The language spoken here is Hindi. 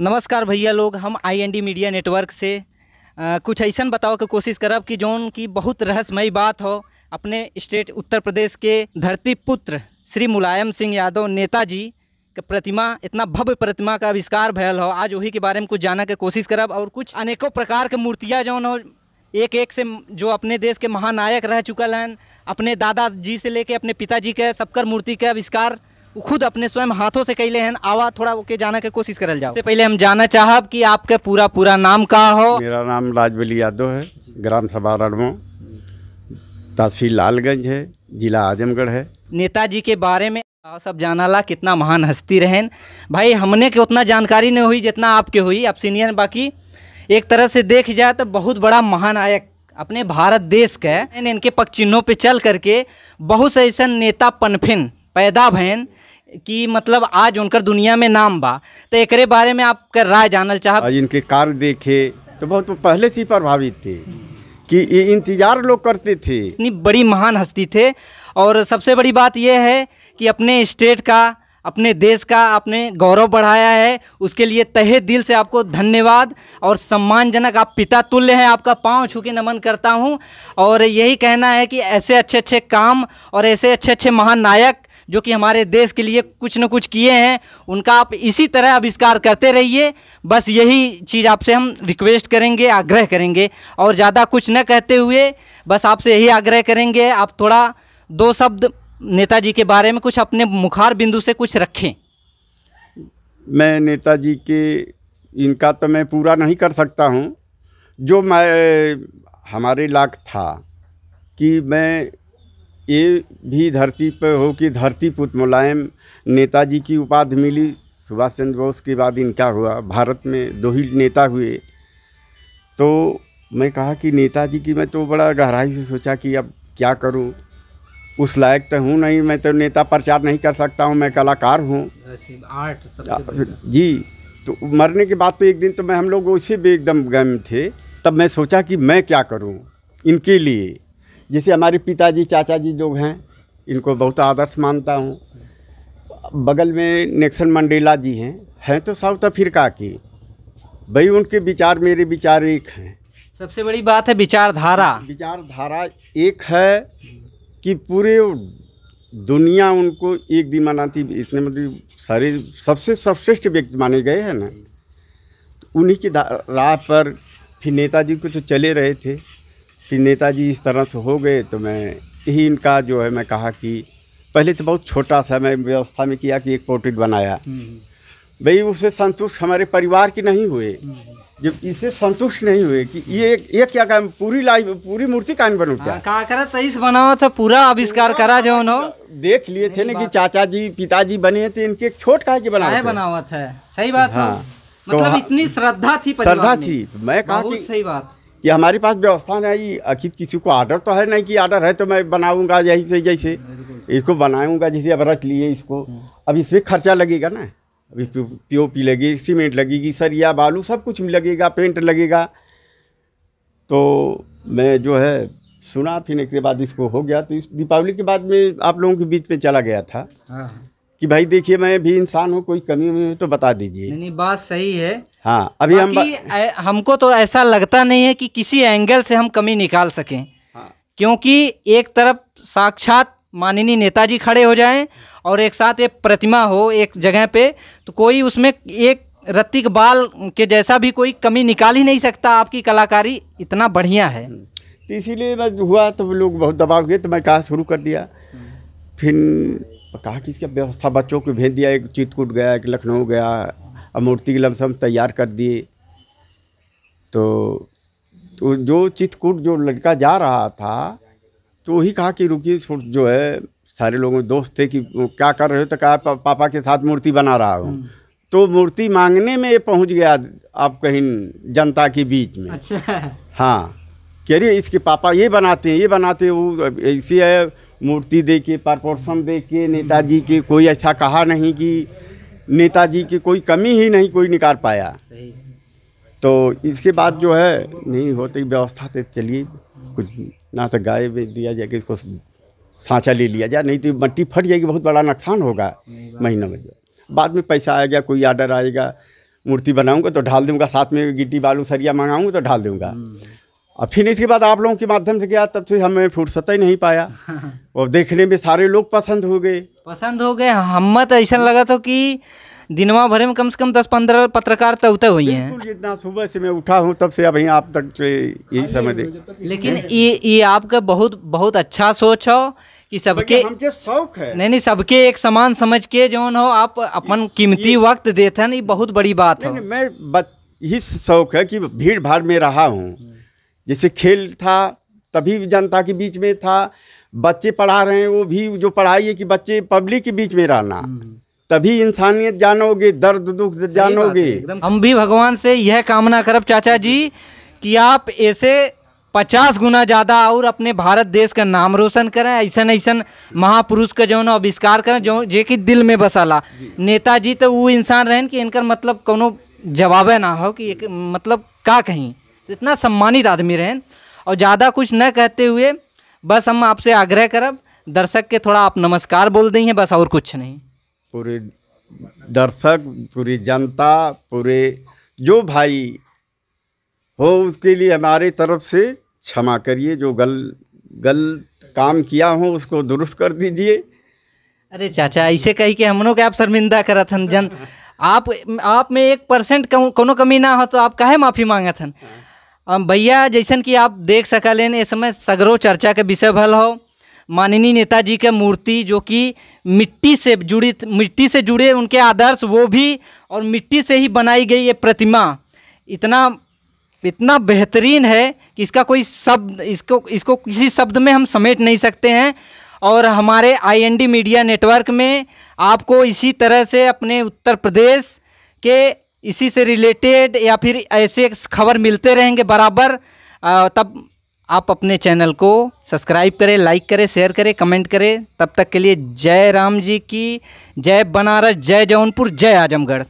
नमस्कार भैया लोग हम आईएनडी मीडिया नेटवर्क से आ, कुछ ऐसा बताओ के कोशिश करब कि जौन की बहुत रहस्यमयी बात हो अपने स्टेट उत्तर प्रदेश के धरती पुत्र श्री मुलायम सिंह यादव नेताजी के प्रतिमा इतना भव्य प्रतिमा का आविष्कार भयल हो आज वही के बारे में कुछ जाना के कोशिश करब और कुछ अनेकों प्रकार के मूर्तियाँ जौन हो एक एक से जो अपने देश के महानायक रह चुकल हैं अपने दादाजी से लेके अपने पिताजी के सबकर मूर्ति के आविष्कार वो खुद अपने स्वयं हाथों से कैले हैं आवा थोड़ा ओके जाना के कोशिश करल जाओ तो पहले हम जाना चाहब कि आपके पूरा पूरा नाम का हो मेरा नाम राजबली यादव है ग्राम सभा रड़मो तहसील लालगंज है जिला आजमगढ़ है नेताजी के बारे में सब जाना ला कितना महान हस्ती रहन भाई हमने के उतना जानकारी नहीं हुई जितना आपके हुई आप सीनियर बाकी एक तरह से देख जाए तो बहुत बड़ा महानायक अपने भारत देश के इनके पक्ष चिन्हों पर चल करके बहुत से ऐसा नेता पनफिन पैदा भैन कि मतलब आज उनकर दुनिया में नाम बा तो एक बारे में आपका राय जानल चाह इनके कार्य देखे तो बहुत पहले से ही प्रभावित थे कि ये इंतज़ार लोग करते थे इतनी बड़ी महान हस्ती थे और सबसे बड़ी बात यह है कि अपने स्टेट का अपने देश का आपने गौरव बढ़ाया है उसके लिए तहे दिल से आपको धन्यवाद और सम्मानजनक आप पिता तुल्य हैं आपका पांव छू के नमन करता हूं और यही कहना है कि ऐसे अच्छे अच्छे काम और ऐसे अच्छे अच्छे महानायक जो कि हमारे देश के लिए कुछ न कुछ किए हैं उनका आप इसी तरह आविष्कार करते रहिए बस यही चीज़ आपसे हम रिक्वेस्ट करेंगे आग्रह करेंगे और ज़्यादा कुछ न कहते हुए बस आपसे यही आग्रह करेंगे आप थोड़ा दो शब्द नेताजी के बारे में कुछ अपने मुखार बिंदु से कुछ रखें मैं नेताजी के इनका तो मैं पूरा नहीं कर सकता हूँ जो मैं हमारे लाख था कि मैं ये भी धरती पर हो कि धरती पुत मुलायम नेताजी की उपाधि मिली सुभाष चंद्र बोस के बाद इनका हुआ भारत में दो ही नेता हुए तो मैं कहा कि नेताजी की मैं तो बड़ा गहराई से सोचा कि अब क्या करूं उस लायक तो हूँ नहीं मैं तो नेता प्रचार नहीं कर सकता हूँ मैं कलाकार हूँ आर्ट जी तो मरने के बाद तो एक दिन तो मैं हम लोग उसी भी एकदम गम थे तब मैं सोचा कि मैं क्या करूँ इनके लिए जैसे हमारे पिताजी चाचा जी लोग हैं इनको बहुत आदर्श मानता हूँ बगल में नेक्सन मंडेला जी हैं हैं तो साउथ अफ्रीका की भाई उनके विचार मेरे विचार एक हैं सबसे बड़ी बात है विचारधारा विचारधारा एक है कि पूरे दुनिया उनको एक दिन मनाती इसने मतलब सारे सबसे सर्वश्रेष्ठ व्यक्ति माने गए हैं ना उन्हीं की राह पर फिर नेताजी कुछ तो चले रहे थे कि नेताजी इस तरह से हो गए तो मैं यही इनका जो है मैं कहा कि पहले तो बहुत छोटा सा मैं व्यवस्था में किया कि एक पोर्ट्रेट बनाया हम्म। भाई उसे संतुष्ट हमारे परिवार की नहीं हुए हम्म। जब इसे संतुष्ट नहीं हुए कि ये ये क्या काम पूरी लाइफ पूरी मूर्ति काम बन उठा हाँ, कहा करा तेईस बनाओ तो पूरा आविष्कार करा जो उन्हों देख लिए थे ना कि चाचा जी पिताजी बने थे इनके एक छोट का सही बात हाँ। तो मतलब तो इतनी श्रद्धा थी श्रद्धा थी मैं कहा सही बात कि हमारे पास व्यवस्था नहीं अखित किसी को आर्डर तो है नहीं कि आर्डर है तो मैं बनाऊंगा यहीं से जैसे इसको बनाऊंगा जैसे अब रख लिए इसको अब इसमें खर्चा लगेगा ना अभी पी ओ पी लगेगी सीमेंट लगेगी सरिया बालू सब कुछ लगेगा पेंट लगेगा तो मैं जो है सुना फिर एक बाद इसको हो गया तो इस दीपावली के बाद में आप लोगों के बीच में चला गया था हाँ, हाँ। कि भाई देखिए मैं भी इंसान हूँ कोई कमी में तो बता दीजिए नहीं बात सही है हाँ अभी हम हमको तो ऐसा लगता नहीं है कि किसी एंगल से हम कमी निकाल सकें हाँ। क्योंकि एक तरफ साक्षात माननीय नेताजी खड़े हो जाएं और एक साथ एक प्रतिमा हो एक जगह पे तो कोई उसमें एक रत्तिक बाल के जैसा भी कोई कमी निकाल ही नहीं सकता आपकी कलाकारी इतना बढ़िया है हम्म। तो इसीलिए हुआ तो लोग बहुत दबाव गए तो मैं कहा शुरू कर दिया फिर कहा कि इसकी व्यवस्था बच्चों को भेज दिया एक चितकूट गया एक लखनऊ गया अब मूर्ति की लमसम तैयार कर दिए तो, तो जो चितकूट जो लड़का जा रहा था तो वही कहा कि रुकी जो है सारे लोगों दोस्त थे कि क्या कर रहे हो तो कहा पा, पापा के साथ मूर्ति बना रहा हूँ हम्म। तो मूर्ति मांगने में ये पहुँच गया आप कहीं जनता के बीच में अच्छा हाँ कह रही इसके पापा ये बनाते हैं ये बनाते हैं वो ऐसी है मूर्ति दे के परपोर्सन दे के नेताजी के कोई ऐसा कहा नहीं कि नेताजी की कोई कमी ही नहीं कोई निकाल पाया तो इसके बाद जो है नहीं होती व्यवस्था तो चलिए कुछ ना तो गाय बेच दिया जाए कि इसको ले लिया जाए नहीं तो मट्टी फट जाएगी बहुत बड़ा नुकसान होगा महीना में बाद में पैसा आएगा कोई आर्डर आएगा मूर्ति बनाऊंगा तो ढाल दूंगा साथ में गिट्टी बालू सरिया मंगाऊंगा तो ढाल दूंगा और फिर इसके बाद आप लोगों के माध्यम से गया तब से हमें फुर्सत ही नहीं पाया और देखने में सारे लोग पसंद हो गए पसंद हो गए हमत ऐसा लगा तो कि दिनवा भरे में कम से कम दस पंद्रह पत्रकार तो उतर हुई हैं जितना सुबह से मैं उठा हूँ तब से अभी आप तक यही हाँ, समय दे लेकिन ये ये आपका बहुत बहुत अच्छा सोच हो कि सबके हमके शौक है नहीं नहीं सबके एक समान समझ के जो हो आप अपन कीमती वक्त देते हैं ये बहुत बड़ी बात है मैं बस यही शौक है कि भीड़ भाड़ में रहा हूँ हम्म। जैसे खेल था तभी जनता के बीच में था बच्चे पढ़ा रहे हैं वो भी जो पढ़ाई है कि बच्चे पब्लिक के बीच में रहना हम्म। तभी इंसानियत जानोगे दर्द दुख जानोगे हम भी भगवान से यह कामना करब चाचा जी कि आप ऐसे पचास गुना ज़्यादा और अपने भारत देश का नाम रोशन करें ऐसा ऐसा महापुरुष का ना आविष्कार करें जो जे कि दिल में बसाला नेताजी तो वो इंसान रहें कि इनका मतलब कोनो जवाब ना हो कि एक, मतलब का कहीं इतना सम्मानित आदमी रहें और ज़्यादा कुछ न कहते हुए बस हम आपसे आग्रह करब दर्शक के थोड़ा आप नमस्कार बोल दें बस और कुछ नहीं पूरे दर्शक पूरी जनता पूरे जो भाई हो उसके लिए हमारे तरफ से क्षमा करिए जो गल गल काम किया हो उसको दुरुस्त कर दीजिए अरे चाचा ऐसे कही कि हम लोग आप शर्मिंदा कर जन आप आप में एक परसेंट कोनो कमी ना हो तो आप कहे माफ़ी मांगा था भैया जैसन कि आप देख सकल इस समय सगरो चर्चा के विषय भल हो माननीय नेताजी के मूर्ति जो कि मिट्टी से जुड़ी मिट्टी से जुड़े उनके आदर्श वो भी और मिट्टी से ही बनाई गई ये प्रतिमा इतना इतना बेहतरीन है कि इसका कोई शब्द इसको इसको किसी शब्द में हम समेट नहीं सकते हैं और हमारे आईएनडी मीडिया नेटवर्क में आपको इसी तरह से अपने उत्तर प्रदेश के इसी से रिलेटेड या फिर ऐसे खबर मिलते रहेंगे बराबर तब आप अपने चैनल को सब्सक्राइब करें लाइक करें शेयर करें कमेंट करें तब तक के लिए जय राम जी की जय बनारस जय जौनपुर जय आजमगढ़